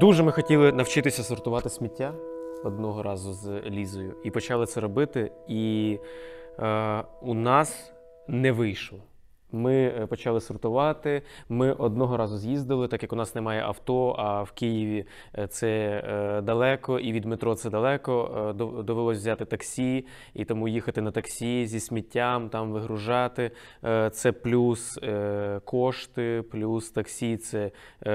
Дуже ми хотіли навчитися сортувати сміття одного разу з Лізою і почали це робити. І е, у нас не вийшло. Ми е, почали сортувати. Ми одного разу з'їздили, так як у нас немає авто, а в Києві е, це е, далеко, і від метро це далеко. Довелось взяти таксі і тому їхати на таксі зі сміттям, там вигружати. Це плюс кошти, плюс таксі, це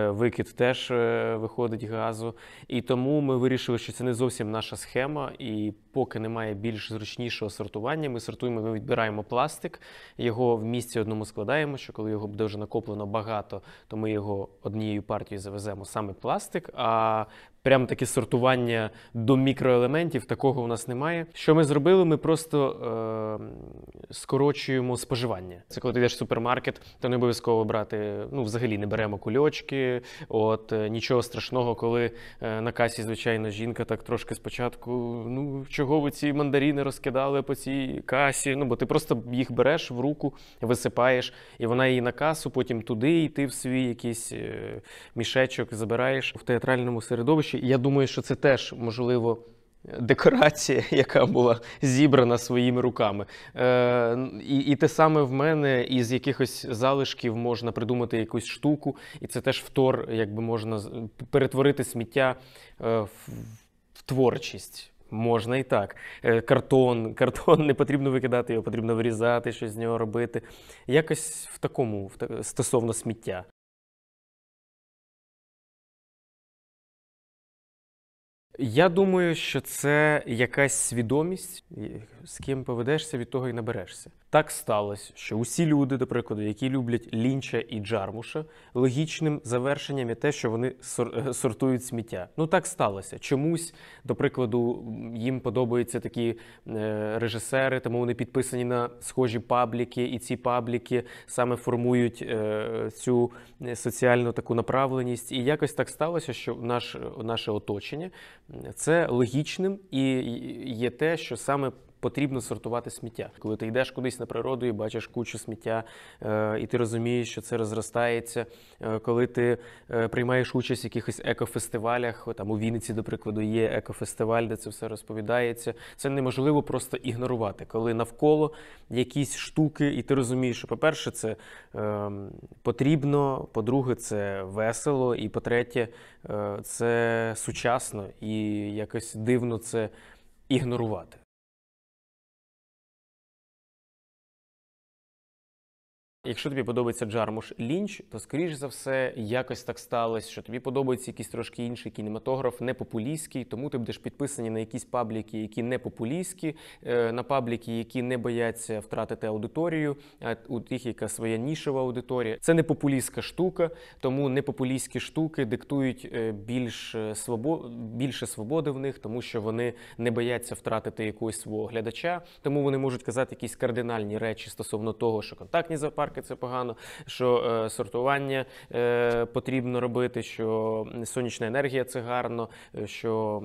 викид теж виходить газу. І тому ми вирішили, що це не зовсім наша схема, і поки немає більш зручнішого сортування, ми сортуємо, ми відбираємо пластик, його в місті одному складаємо, що коли його буде вже накоплено багато, то ми його однією партією завеземо саме пластик. А прям таке сортування до мікроелементів, такого у нас немає. Що ми зробили? Ми просто е, скорочуємо споживання. Це коли ти йдеш в супермаркет, то не обов'язково брати. Ну, взагалі не беремо кульочки. От е, нічого страшного, коли е, на касі, звичайно, жінка так трошки спочатку. Ну чого ви ці мандаріни розкидали по цій касі? Ну бо ти просто їх береш в руку, висипаєш, і вона її на касу, потім туди йти в свій якийсь е, мішечок забираєш в театральному середовищі речі, я думаю, що це теж можливо. Декорація, яка була зібрана своїми руками. Е, І і те саме в мене із якихось залишків можна придумати якусь штуку, і це теж втор, якби можна перетворити сміття е, в, в творчість. Можна і так. Е, картон, картон не потрібно викидати, його потрібно вирізати, щось з нього робити. Якось в такому в, стосовно сміття. Я думаю, що це якась свідомість, з ким поведешся, від того і наберешся. Так сталося, що усі люди, до прикладу, які люблять лінча і джармуша, логічним завершенням є те, що вони е, сортують сміття. Ну так сталося. Чомусь, до прикладу, їм подобаються такі е, режисери, тому вони підписані на схожі пабліки, і ці пабліки саме формують е, цю е, соціальну таку направленість. І якось так сталося, що наш, наше оточення е, це логічним і є те, що саме потрібно сортувати сміття. Коли ти йдеш кудись на природу і бачиш кучу сміття, е, і ти розумієш, що це розростається. Е, коли ти е, приймаєш участь в якихось екофестивалях, там у Вінниці, до прикладу, є екофестиваль, де це все розповідається. Це неможливо просто ігнорувати, коли навколо якісь штуки, і ти розумієш, що по-перше, це ем, потрібно, по-друге, це весело, і по-третє, це сучасно і якось дивно це ігнорувати. Якщо тобі подобається Джармуш Лінч, то скоріш за все якось так сталося, що тобі подобається якийсь трошки інший кінематограф, не популістський, тому ти будеш підписані на якісь пабліки, які не популістські, е, на пабліки, які не бояться втратити аудиторію. А у тих, яка своя нішева аудиторія, це не популістська штука, тому не популістські штуки диктують е, більш е, свобо... більше свободи в них, тому що вони не бояться втратити якогось свого глядача, тому вони можуть казати якісь кардинальні речі стосовно того, що контактні зоопарки сварки це погано, що е, сортування е, потрібно робити, що сонячна енергія це гарно, е, що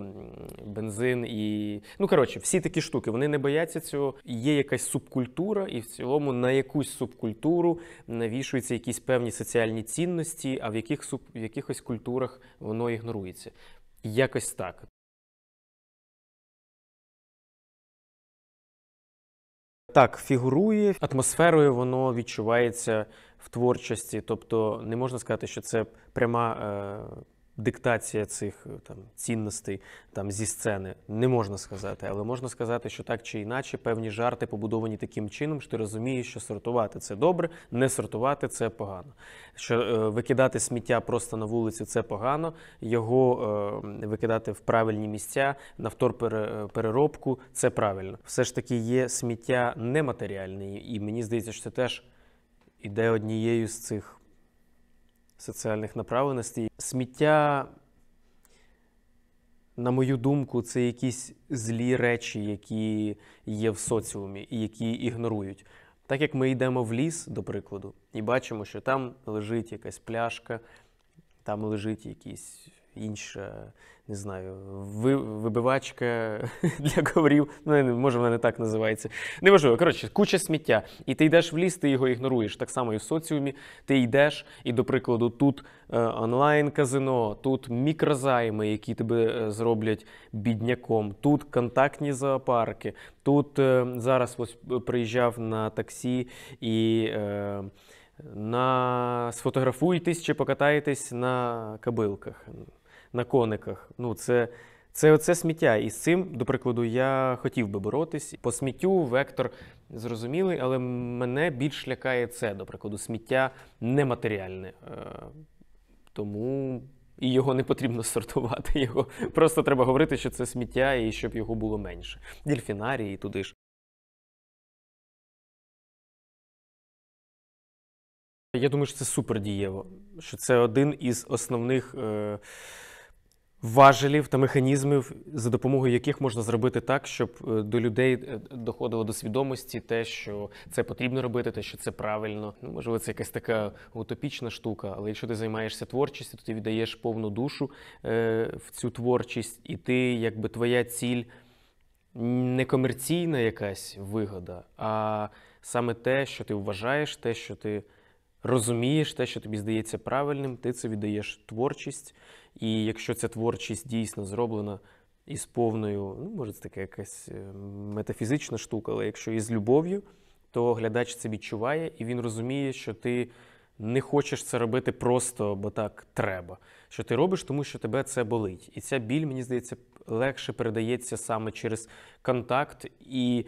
бензин і ну коротше, всі такі штуки вони не бояться цього. Є якась субкультура, і в цілому на якусь субкультуру навішуються якісь певні соціальні цінності, а в яких суб в якихось культурах воно ігнорується. Якось так. так фігурує. Атмосферою воно відчувається в творчості, тобто не можна сказати, що це пряма. Е, диктація цих е, там цінностей там зі сцени не можна сказати, але можна сказати, що так чи інакше певні жарти побудовані таким чином, що ти розумієш, що сортувати це добре, не сортувати це погано. Що е, викидати сміття просто на вулицю це погано, його е, викидати в правильні місця на вторпереробку е, – це правильно. Все ж таки є сміття нематеріальне, і мені здається, що це теж іде однією з цих соціальних направленостей. Сміття, на мою думку, це якісь злі речі, які є в соціумі і які ігнорують. Так як ми йдемо в ліс, до прикладу, і бачимо, що там лежить якась пляшка, там лежить якийсь інша, не знаю, вибивачка для коврів. Ну, може, вона не так називається. Неважливо. Коротше, куча сміття. І ти йдеш в ліс, ти його ігноруєш. Так само і в соціумі. Ти йдеш, і, до прикладу, тут е, онлайн-казино, тут мікрозайми, які тебе е, зроблять бідняком, тут контактні зоопарки, тут е, зараз ось приїжджав на таксі і. На сфотографуйтесь чи покатаєтесь на кабилках на кониках. Ну це це оце сміття. І з цим, до прикладу, я хотів би боротись. По сміттю вектор зрозумілий, але мене більш лякає це, до прикладу, сміття нематеріальне. Е, тому. І його не потрібно сортувати. Його просто треба говорити, що це сміття і щоб його було менше. Дільфінарії туди ж. Я думаю, що це супер дієво, що це один із основних. Е важелів та механізмів, за допомогою яких можна зробити так, щоб е, до людей е, доходило до свідомості те, що це потрібно робити, те, що це правильно. Ну, можливо, це якась така утопічна штука, але якщо ти займаєшся творчістю, то ти віддаєш повну душу е, в цю творчість, і ти, якби твоя ціль не комерційна якась вигода, а саме те, що ти вважаєш, те, що ти розумієш те, що тобі здається правильним, ти це віддаєш творчість, і якщо ця творчість дійсно зроблена із повною, ну може, це така якась е, метафізична штука, але якщо із любов'ю, то глядач це відчуває і він розуміє, що ти не хочеш це робити просто, бо так треба. Що ти робиш, тому що тебе це болить. І ця біль, мені здається, легше передається саме через контакт. І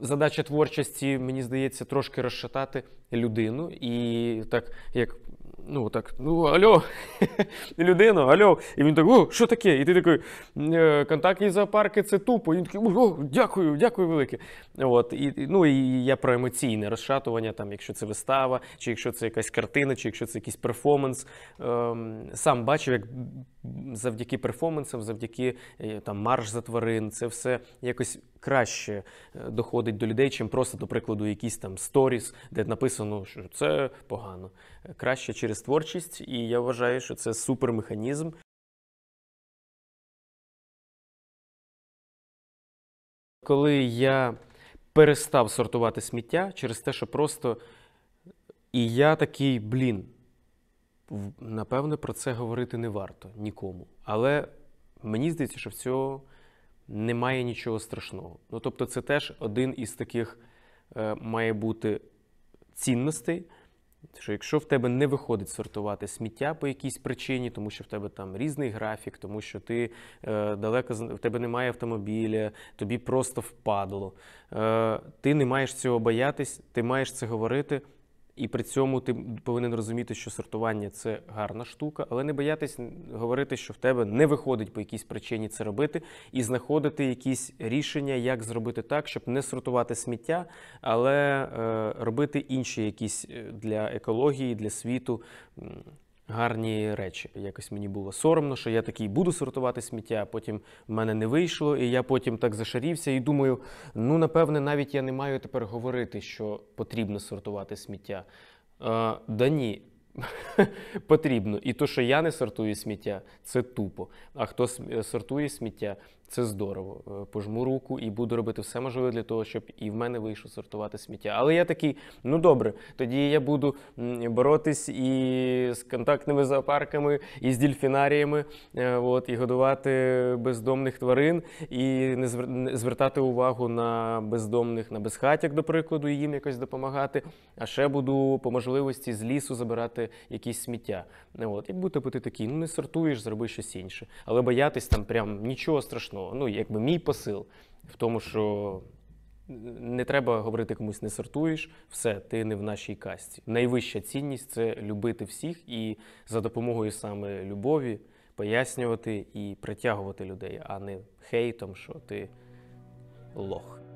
задача творчості, мені здається, трошки розшатати людину. І так як ну так, ну альо, людина, альо. І він так, о, що таке? І ти такий, «Е, контактні зоопарки це тупо. І він такий, о, дякую, дякую велике. От, і, Ну і я про емоційне розшатування, там, якщо це вистава, чи якщо це якась картина, чи якщо це якийсь перформанс. Ем, сам бачив, як завдяки перформансам, завдяки е, там марш за тварин, це все якось краще е, доходить до людей, чим просто, до прикладу, якісь там сторіс, де написано, що це погано. Е, краще через творчість, і я вважаю, що це супер механізм. Коли я перестав сортувати сміття через те, що просто і я такий блін напевне, про це говорити не варто нікому. Але мені здається, що в цього немає нічого страшного. Ну тобто, це теж один із таких е, має бути цінностей. Що якщо в тебе не виходить сортувати сміття по якійсь причині, тому що в тебе там різний графік, тому що ти е, далеко в тебе немає автомобіля, тобі просто впадло, е, ти не маєш цього боятись, ти маєш це говорити. І при цьому ти повинен розуміти, що сортування це гарна штука, але не боятись говорити, що в тебе не виходить по якійсь причині це робити, і знаходити якісь рішення, як зробити так, щоб не сортувати сміття, але е, робити інші якісь е, для екології, для світу гарні речі. Якось мені було соромно, що я такий буду сортувати сміття. Потім в мене не вийшло, і я потім так зашарівся і думаю: ну напевне, навіть я не маю тепер говорити, що потрібно сортувати сміття. Е, да ні. потрібно. І то, що я не сортую сміття, це тупо. А хто е, сортує сміття, це здорово. Е, пожму руку і буду робити все можливе для того, щоб і в мене вийшло сортувати сміття. Але я такий, ну добре, тоді я буду боротись і з контактними зоопарками, і з дільфінаріями, е, от, і годувати бездомних тварин, і не звертати увагу на бездомних, на безхатяк, до прикладу, і їм якось допомагати. А ще буду по можливості з лісу забирати викидати якісь сміття. Ну, от. І будете бути такий, ну не сортуєш, зроби щось інше. Але боятись там прям нічого страшного. Ну, якби мій посил в тому, що. Не треба говорити комусь не сортуєш, все, ти не в нашій касті. Найвища цінність це любити всіх і за допомогою саме любові пояснювати і притягувати людей, а не хейтом, що ти лох.